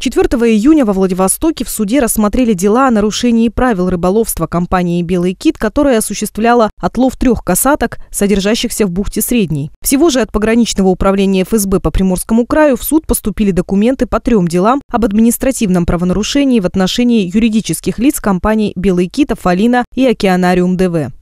4 июня во Владивостоке в суде рассмотрели дела о нарушении правил рыболовства компании «Белый кит», которая осуществляла отлов трех касаток, содержащихся в бухте Средней. Всего же от пограничного управления ФСБ по Приморскому краю в суд поступили документы по трем делам об административном правонарушении в отношении юридических лиц компаний «Белый кит», «Афалина» и «Океанариум ДВ».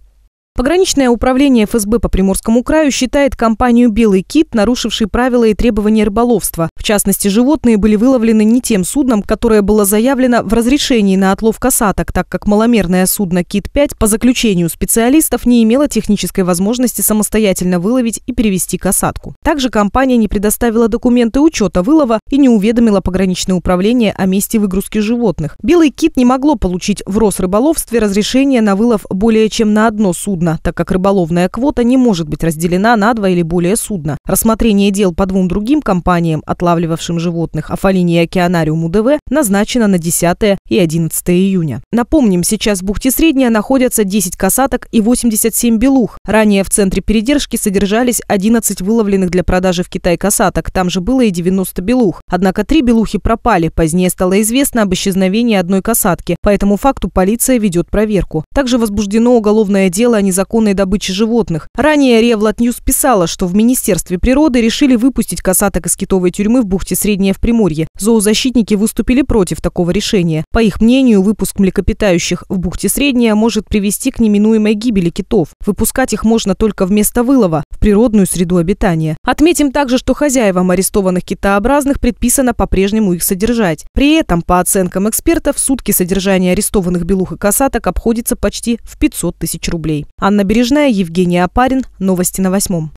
Пограничное управление ФСБ по Приморскому краю считает компанию «Белый кит», нарушившей правила и требования рыболовства. В частности, животные были выловлены не тем судном, которое было заявлено в разрешении на отлов касаток, так как маломерное судно «Кит-5» по заключению специалистов не имело технической возможности самостоятельно выловить и перевести касатку. Также компания не предоставила документы учета вылова и не уведомила пограничное управление о месте выгрузки животных. «Белый кит» не могло получить в Росрыболовстве разрешение на вылов более чем на одно судно судна, так как рыболовная квота не может быть разделена на два или более судна. Рассмотрение дел по двум другим компаниям, отлавливавшим животных Афалине и Океанариум УДВ, назначено на 10 и 11 июня. Напомним, сейчас в бухте Средняя находятся 10 касаток и 87 белух. Ранее в центре передержки содержались 11 выловленных для продажи в Китай касаток, там же было и 90 белух. Однако три белухи пропали, позднее стало известно об исчезновении одной касатки, по этому факту полиция ведет проверку. Также возбуждено уголовное дело о незаконном незаконной добычи животных. Ранее Ревлатньюз писала, что в Министерстве природы решили выпустить касаток из китовой тюрьмы в бухте Средняя в Приморье. Зоозащитники выступили против такого решения. По их мнению, выпуск млекопитающих в бухте Средняя может привести к неминуемой гибели китов. Выпускать их можно только вместо вылова, в природную среду обитания. Отметим также, что хозяевам арестованных китообразных предписано по-прежнему их содержать. При этом, по оценкам экспертов, сутки содержания арестованных белух и касаток обходится почти в 500 тысяч рублей. Анна Бережная, Евгений Апарин. Новости на восьмом.